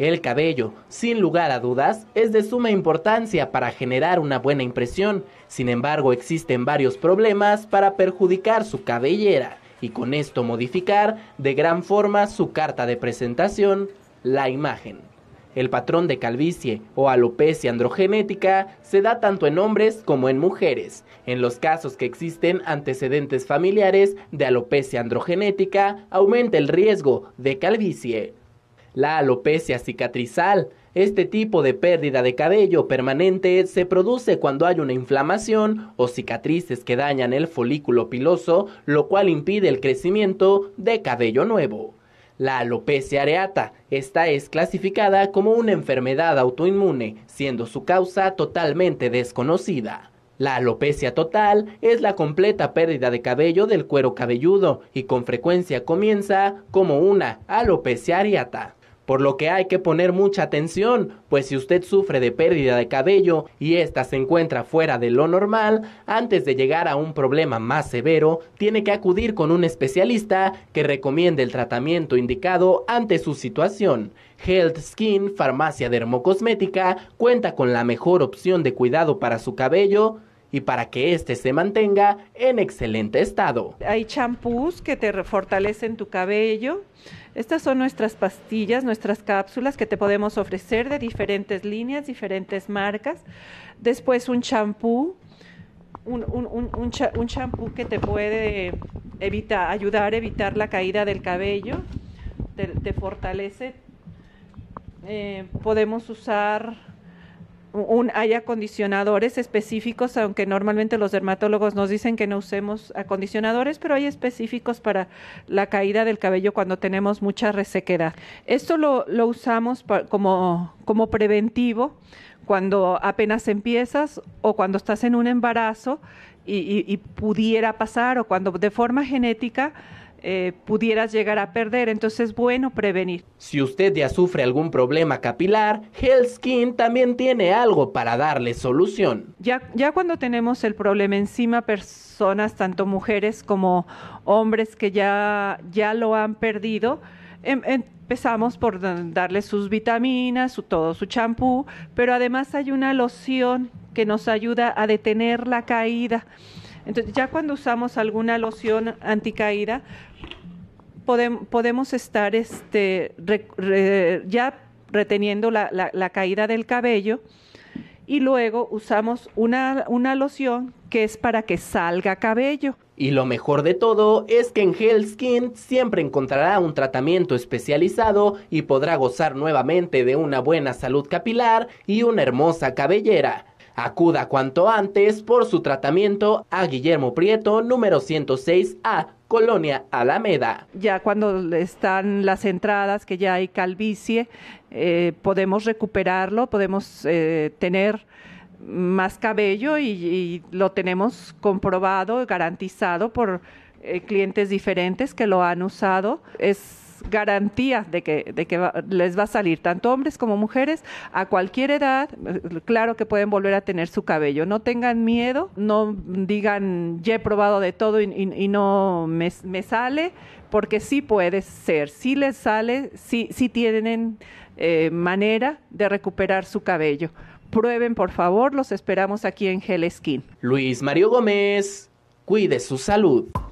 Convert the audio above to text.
El cabello, sin lugar a dudas, es de suma importancia para generar una buena impresión, sin embargo existen varios problemas para perjudicar su cabellera y con esto modificar de gran forma su carta de presentación, la imagen. El patrón de calvicie o alopecia androgenética se da tanto en hombres como en mujeres. En los casos que existen antecedentes familiares de alopecia androgenética, aumenta el riesgo de calvicie la alopecia cicatrizal. Este tipo de pérdida de cabello permanente se produce cuando hay una inflamación o cicatrices que dañan el folículo piloso, lo cual impide el crecimiento de cabello nuevo. La alopecia areata, esta es clasificada como una enfermedad autoinmune, siendo su causa totalmente desconocida. La alopecia total es la completa pérdida de cabello del cuero cabelludo y con frecuencia comienza como una alopecia areata por lo que hay que poner mucha atención, pues si usted sufre de pérdida de cabello y ésta se encuentra fuera de lo normal, antes de llegar a un problema más severo, tiene que acudir con un especialista que recomiende el tratamiento indicado ante su situación. Health Skin, farmacia dermocosmética, cuenta con la mejor opción de cuidado para su cabello, y para que éste se mantenga en excelente estado. Hay champús que te fortalecen tu cabello. Estas son nuestras pastillas, nuestras cápsulas que te podemos ofrecer de diferentes líneas, diferentes marcas. Después un champú, un, champú que te puede ayudar a evitar la caída del cabello, te, fortalece. Eh, podemos usar un, hay acondicionadores específicos, aunque normalmente los dermatólogos nos dicen que no usemos acondicionadores, pero hay específicos para la caída del cabello cuando tenemos mucha resequedad. Esto lo, usamos como, preventivo cuando apenas empiezas o cuando estás en un embarazo y pudiera pasar o cuando de forma genética eh, pudieras llegar a perder. Entonces es bueno prevenir. Si usted ya sufre algún problema capilar, Health Skin también tiene algo para darle solución. Ya, cuando tenemos el problema encima, personas, tanto mujeres como hombres que ya, ya lo han perdido, em, empezamos por darle sus vitaminas, su, todo su champú, pero además hay una loción que nos ayuda a detener la caída. Entonces, ya cuando usamos alguna loción anticaída, podemos estar este, ya reteniendo la, caída del cabello y luego usamos una, loción que es para que salga cabello. Y lo mejor de todo es que en Health Skin siempre encontrará un tratamiento especializado y podrá gozar nuevamente de una buena salud capilar y una hermosa cabellera. Acuda cuanto antes por su tratamiento a Guillermo Prieto, número 106A, Colonia Alameda. Ya cuando están las entradas, que ya hay calvicie, eh, podemos recuperarlo, podemos eh, tener más cabello y, lo tenemos comprobado, garantizado por eh, clientes diferentes que lo han usado. Es garantía de que, les va a salir, tanto hombres como mujeres, a cualquier edad, claro que pueden volver a tener su cabello. No tengan miedo, no digan, ya he probado de todo y, no me, sale, porque sí puede ser, sí les sale, si tienen eh, manera de recuperar su cabello. Prueben, por favor, los esperamos aquí en Gel Skin. Luis Mario Gómez, cuide su salud.